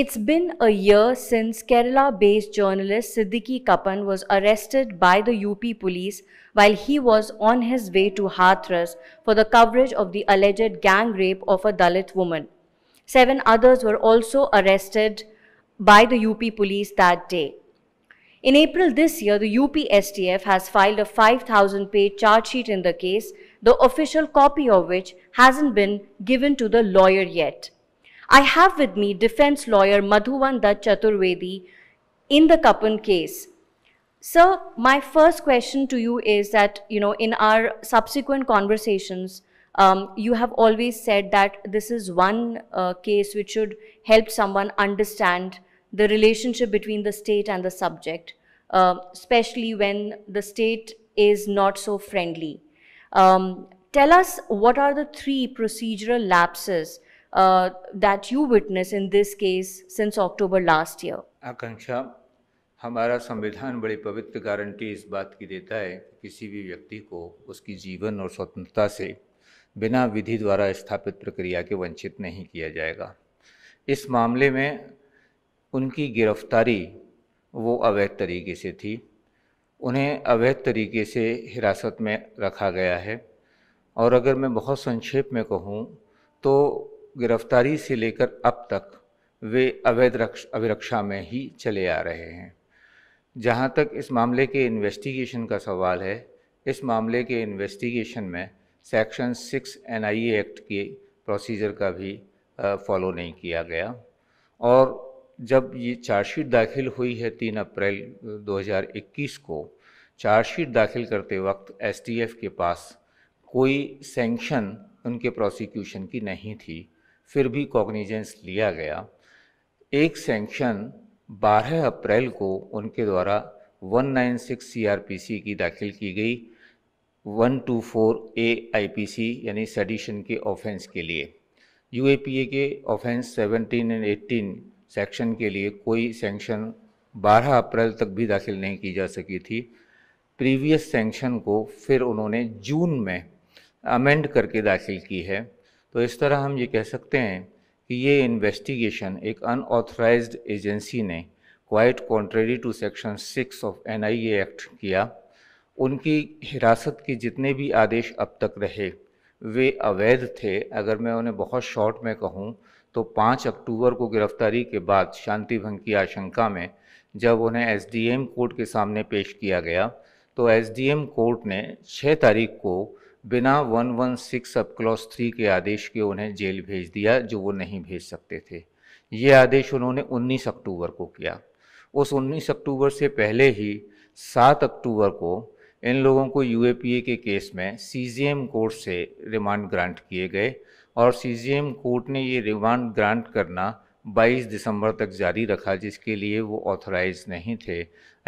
It's been a year since Kerala based journalist Siddiqui Kapan was arrested by the UP police while he was on his way to Hathras for the coverage of the alleged gang rape of a Dalit woman. Seven others were also arrested by the UP police that day. In April this year, the UP STF has filed a 5,000 page charge sheet in the case, the official copy of which hasn't been given to the lawyer yet. I have with me defense lawyer Madhuvan Dutt Chaturvedi in the Kapun case. Sir, my first question to you is that, you know, in our subsequent conversations, um, you have always said that this is one uh, case which should help someone understand the relationship between the state and the subject, uh, especially when the state is not so friendly. Um, tell us what are the three procedural lapses uh, that you witness in this case since October last year? आकांक्षा हमारा संविधान बड़ी पवित्र guarantee इस बात की देता है कि किसी भी व्यक्ति को उसकी जीवन और स्वतंत्रता से बिना विधि द्वारा स्थापित प्रक्रिया के वंचित नहीं किया जाएगा इस मामले में उनकी गिरफ्तारी वो अवैध तरीके से थी उन्हें अवैध तरीके से हिरासत में रखा गया है और अगर मैं बहुत संक्षेप में कहूँ तो गिरफ्तारी से लेकर अब तक वे अवैध अभिरक्षा में ही चले आ रहे हैं जहाँ तक इस मामले के इन्वेस्टिगेशन का सवाल है इस मामले के इन्वेस्टिगेशन में सेक्शन सिक्स एन एक्ट के प्रोसीजर का भी फॉलो नहीं किया गया और जब ये चार्जशीट दाखिल हुई है तीन अप्रैल 2021 को चार्जशीट दाखिल करते वक्त एसटीएफ के पास कोई सेंक्शन उनके प्रोसिक्यूशन की नहीं थी फिर भी कॉग्निजेंस लिया गया एक सेंक्शन 12 अप्रैल को उनके द्वारा 196 सीआरपीसी की दाखिल की गई 124 ए आईपीसी यानी सेडिशन के ऑफेंस के लिए यूएपीए के ऑफेंस 17 एंड 18 सेक्शन के लिए कोई सेंक्शन 12 अप्रैल तक भी दाखिल नहीं की जा सकी थी प्रीवियस सेंक्शन को फिर उन्होंने जून में अमेंड करके दाखिल की है तो इस तरह हम ये कह सकते हैं कि ये इन्वेस्टिगेशन एक अनऑथराइज्ड एजेंसी ने quite contrary to section six of N act किया उनकी हिरासत के जितने भी आदेश अब तक रहे वे अवैध थे अगर मैं उन्हें बहुत शॉर्ट में कहूँ तो 5 अक्टूबर को गिरफ्तारी के बाद शांति भंग की आशंका में जब उन्हें एस कोर्ट के सामने पेश किया गया तो एस कोर्ट ने 6 तारीख को बिना 116 अप क्लॉस थ्री के आदेश के उन्हें जेल भेज दिया जो वो नहीं भेज सकते थे ये आदेश उन्होंने 19 अक्टूबर को किया उस 19 अक्टूबर से पहले ही 7 अक्टूबर को इन लोगों को यू के केस में सी कोर्ट से रिमांड ग्रांट किए गए और सी कोर्ट ने ये रिमांड ग्रांट करना 22 दिसंबर तक जारी रखा जिसके लिए वो ऑथराइज नहीं थे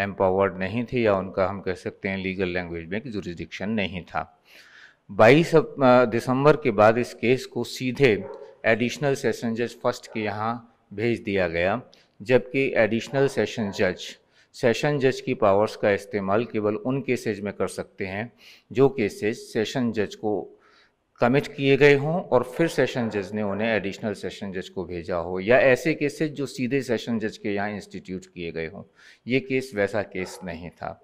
एम्पावर्ड नहीं थे या उनका हम कह सकते हैं लीगल लैंग्वेज में कि जुरिस्डिक्शन नहीं था 22 दिसंबर के बाद इस केस को सीधे एडिशनल सेशन जज फर्स्ट के यहाँ भेज दिया गया जबकि एडिशनल सेशन जज सेशन जज की पावर्स का इस्तेमाल केवल उन केसेज में कर सकते हैं जो केसेज सेशन जज को कमिट किए गए हों और फिर सेशन जज ने उन्हें एडिशनल सेशन जज को भेजा हो या ऐसे केसेज जो सीधे सेशन जज के यहाँ इंस्टीट्यूट किए गए हों ये केस वैसा केस नहीं था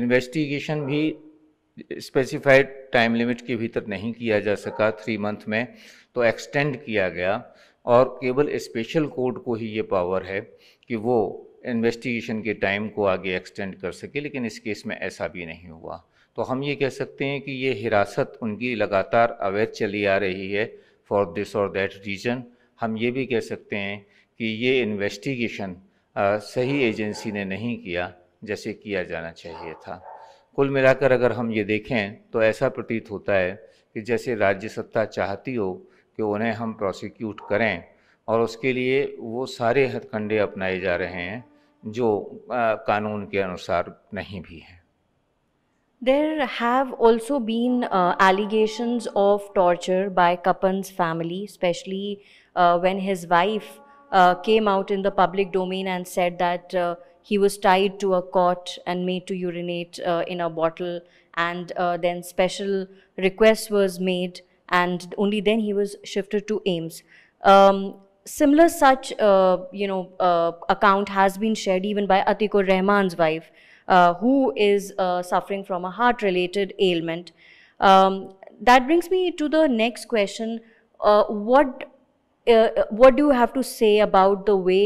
इन्वेस्टिगेशन भी स्पेसिफाइड टाइम लिमिट के भीतर नहीं किया जा सका थ्री मंथ में तो एक्सटेंड किया गया और केवल स्पेशल कोर्ट को ही ये पावर है कि वो इन्वेस्टिगेशन के टाइम को आगे एक्सटेंड कर सके लेकिन इस केस में ऐसा भी नहीं हुआ तो हम ये कह सकते हैं कि ये हिरासत उनकी लगातार अवैध चली आ रही है फॉर दिस और दैट रीजन हम ये भी कह सकते हैं कि ये इन्वेस्टिगेशन सही एजेंसी ने नहीं किया जैसे किया जाना चाहिए था कुल मिलाकर अगर हम ये देखें तो ऐसा प्रतीत होता है कि जैसे राज्य सत्ता चाहती हो कि उन्हें हम प्रोसिक्यूट करें और उसके लिए वो सारे हथकंडे अपनाए जा रहे हैं जो आ, कानून के अनुसार नहीं भी हैं there have also been allegations of torture by Kappan's family especially when his wife came out in the public domain and said that he was tied to a cot and made to urinate uh, in a bottle and uh, then special request was made and only then he was shifted to aims um, similar such uh, you know uh, account has been shared even by atikur rahman's wife uh, who is uh, suffering from a heart related ailment um, that brings me to the next question what what do you have to say about the way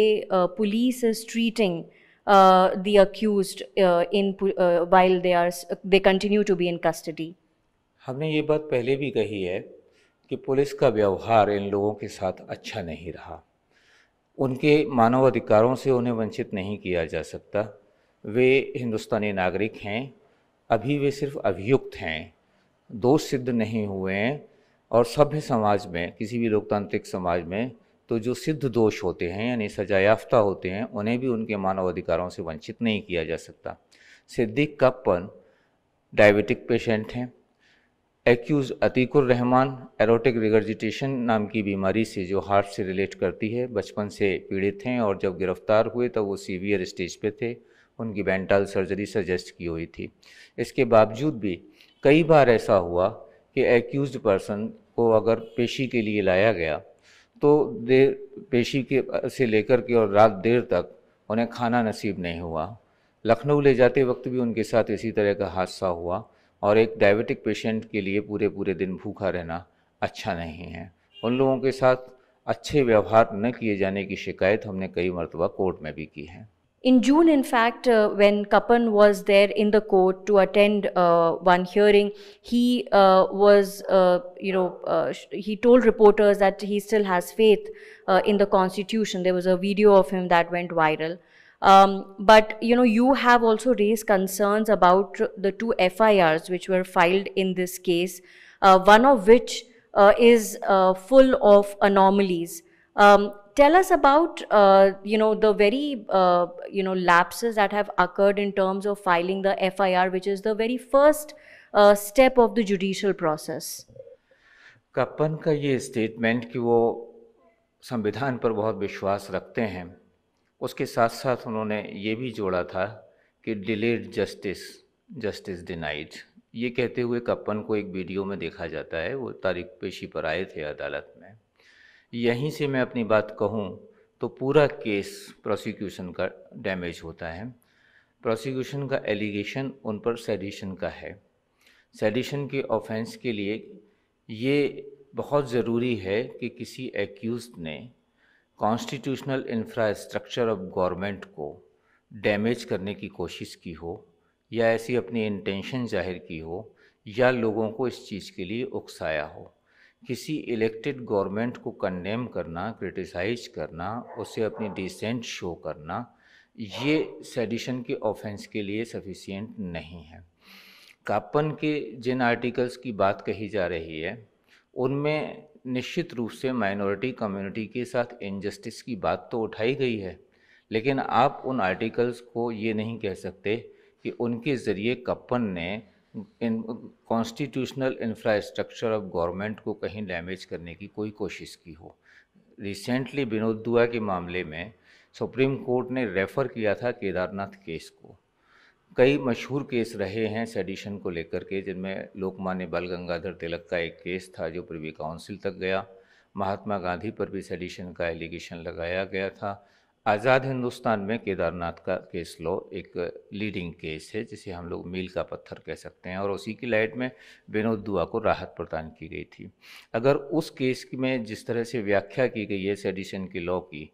police is treating Uh, the accused uh, in uh, while they are they continue to be in custody हमने ये बात पहले भी कही है कि police का व्यवहार इन लोगों के साथ अच्छा नहीं रहा उनके मानवाधिकारों से उन्हें वंचित नहीं किया जा सकता वे हिंदुस्तानी नागरिक हैं अभी वे सिर्फ अभियुक्त हैं दोष सिद्ध नहीं हुए हैं और सभ्य समाज में किसी भी लोकतांत्रिक समाज में तो जो सिद्ध दोष होते हैं यानी सजायाफ्ता होते हैं उन्हें भी उनके मानवाधिकारों से वंचित नहीं किया जा सकता सिद्दीक कप्पन डायबिटिक पेशेंट हैं accused Atiqur Rahman aortic regurgitation नाम की बीमारी से जो हार्ट से रिलेट करती है बचपन से पीड़ित हैं और जब गिरफ्तार हुए तब वो सीवियर स्टेज पे थे उनकी बैंटाल सर्जरी सजेस्ट की हुई थी इसके बावजूद भी कई बार ऐसा हुआ कि एक्यूज पर्सन को अगर पेशी के लिए लाया गया तो देर पेशी के से लेकर के और रात देर तक उन्हें खाना नसीब नहीं हुआ लखनऊ ले जाते वक्त भी उनके साथ इसी तरह का हादसा हुआ और एक डायबिटिक पेशेंट के लिए पूरे पूरे दिन भूखा रहना अच्छा नहीं है उन लोगों के साथ अच्छे व्यवहार न किए जाने की शिकायत हमने कई मरतबा कोर्ट में भी की है In June, in fact, uh, when Kapan was there in the court to attend uh, one hearing, he uh, was, uh, you know, uh, he told reporters that he still has faith uh, in the constitution. There was a video of him that went viral. Um, but, you know, you have also raised concerns about the two FIRs which were filed in this case, one of which is full of anomalies. Um, tell us about uh, you know the very uh, you know lapses that have occurred in terms of filing the FIR, which is the very first uh, step of the judicial process. Kappan का ये statement कि वो संविधान पर बहुत विश्वास रखते हैं उसके साथ साथ उन्होंने ये भी जोड़ा था कि डिलेड जस्टिस जस्टिस डिनाइड ये कहते हुए कप्पन को एक वीडियो में देखा जाता है वो तारीख पेशी पर आए थे अदालत में यहीं से मैं अपनी बात कहूँ तो पूरा केस प्रोसिक्यूशन का डैमेज होता है प्रोसिक्यूशन का एलिगेशन उन पर सेडिशन का है सेडिशन के ऑफेंस के लिए ये बहुत ज़रूरी है कि किसी एक्यूज़ ने कॉन्स्टिट्यूशनल इंफ्रास्ट्रक्चर ऑफ गवर्नमेंट को डैमेज करने की कोशिश की हो या ऐसी अपनी इंटेंशन जाहिर की हो या लोगों को इस चीज़ के लिए उकसाया हो किसी इलेक्टेड गवर्नमेंट को कंडेम करना क्रिटिसाइज करना उसे अपनी डिसेंट शो करना ये सेडिशन के ऑफेंस के लिए सफिशियंट नहीं है कापन के जिन आर्टिकल्स की बात कही जा रही है उनमें निश्चित रूप से माइनॉरिटी कम्युनिटी के साथ इनजस्टिस की बात तो उठाई गई है लेकिन आप उन आर्टिकल्स को ये नहीं कह सकते कि उनके ज़रिए कप्पन ने इन कॉन्स्टिट्यूशनल इंफ्रास्ट्रक्चर ऑफ गवर्नमेंट को कहीं डैमेज करने की कोई कोशिश की हो रिसेंटली विनोद दुआ के मामले में सुप्रीम कोर्ट ने रेफ़र किया था केदारनाथ केस को कई मशहूर केस रहे हैं सेडिशन को लेकर के जिनमें लोकमान्य बाल गंगाधर तिलक का एक केस था जो प्रिवी काउंसिल तक गया महात्मा गांधी पर भी सेडिशन का एलिगेशन लगाया गया था आज़ाद हिंदुस्तान में केदारनाथ का केस लो एक लीडिंग केस है जिसे हम लोग मील का पत्थर कह सकते हैं और उसी की लाइट में विनोद दुआ को राहत प्रदान की गई थी अगर उस केस में जिस तरह से व्याख्या की गई है सेडिशन के लॉ की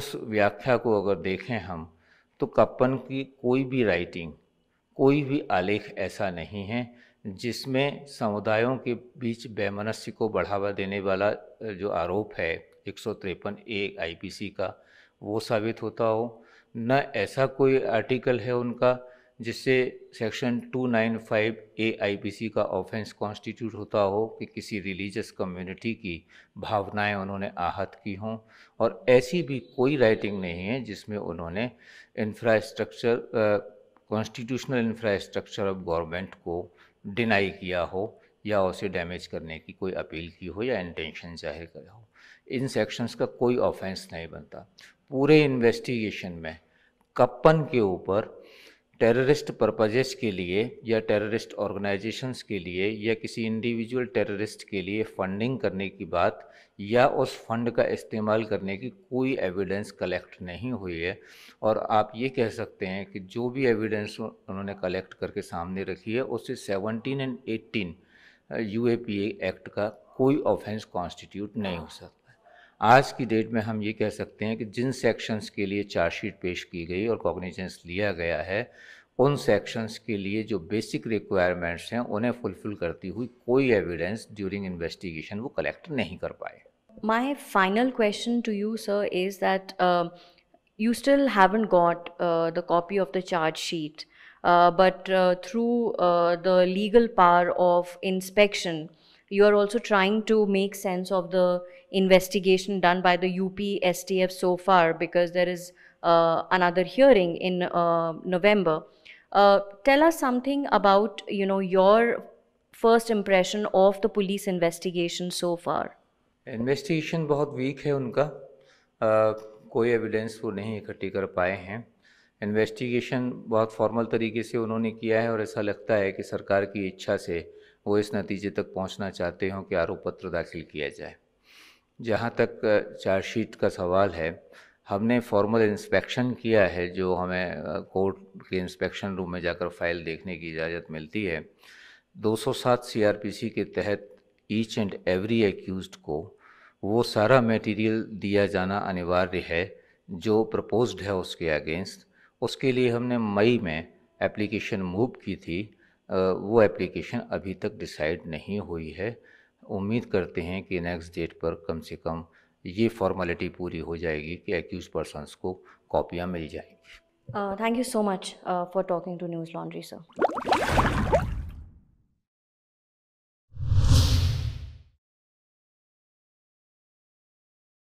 उस व्याख्या को अगर देखें हम तो कप्पन की कोई भी राइटिंग कोई भी आलेख ऐसा नहीं है जिसमें समुदायों के बीच बेमनस्य को बढ़ावा देने वाला जो आरोप है एक ए आईपीसी का वो साबित होता हो न ऐसा कोई आर्टिकल है उनका जिससे सेक्शन 295 ए आईपीसी का ऑफेंस कॉन्स्टिट्यूट होता हो कि किसी रिलीजियस कम्युनिटी की भावनाएं उन्होंने आहत की हों और ऐसी भी कोई राइटिंग नहीं है जिसमें उन्होंने infrastructure constitutional infrastructure of government को डिनाई किया हो या उसे डैमेज करने की कोई अपील की हो या इंटेंशन जाहिर किया हो इन सेक्शंस का कोई ऑफेंस नहीं बनता पूरे इन्वेस्टिगेशन में कप्पन के ऊपर टेररिस्ट पर्पजेस के लिए या टेररिस्ट ऑर्गेनाइजेशंस के लिए या किसी इंडिविजुअल टेररिस्ट के लिए फंडिंग करने की बात या उस फंड का इस्तेमाल करने की कोई एविडेंस कलेक्ट नहीं हुई है और आप ये कह सकते हैं कि जो भी एविडेंस उन्होंने कलेक्ट करके सामने रखी है उससे 17 एंड 18 यूएपीए एक्ट का कोई ऑफेंस कॉन्स्टिट्यूट नहीं हो सकता आज की डेट में हम ये कह सकते हैं कि जिन सेक्शंस के लिए चार्जशीट पेश की गई और कॉग्निजेंस लिया गया है उन सेक्शंस के लिए जो बेसिक रिक्वायरमेंट्स हैं उन्हें फुलफिल करती हुई कोई एविडेंस ड्यूरिंग इन्वेस्टिगेशन वो कलेक्ट नहीं कर पाए my final question to you sir is that you still haven't got the copy of the charge sheet but through the legal par of inspection you are also trying to make sense of the investigation done by the UP STF so far because there is uh, another hearing in uh, November. Uh, tell us something about you know your first impression of the police investigation so far. Investigation बहुत weak है उनका आ, uh, कोई evidence वो नहीं इकट्ठी कर पाए हैं इन्वेस्टिगेशन बहुत formal तरीके से उन्होंने किया है और ऐसा लगता है कि सरकार की इच्छा से वो इस नतीजे तक पहुंचना चाहते हों कि आरोप पत्र दाखिल किया जाए जहाँ तक चार्जशीट का सवाल है हमने फॉर्मल इंस्पेक्शन किया है जो हमें कोर्ट के इंस्पेक्शन रूम में जाकर फाइल देखने की इजाज़त मिलती है 207 सीआरपीसी के तहत ईच एंड एवरी एक्यूज को वो सारा मटेरियल दिया जाना अनिवार्य है जो प्रपोज्ड है उसके अगेंस्ट उसके लिए हमने मई में एप्लीकेशन मूव की थी वो एप्लीकेशन अभी तक डिसाइड नहीं हुई है उम्मीद करते हैं कि नेक्स्ट डेट पर कम से कम ये फॉर्मेलिटी पूरी हो जाएगी कि एक्यूज पर्सनस को कॉपियाँ मिल जाएंगी thank you so much for talking to Newslaundry sir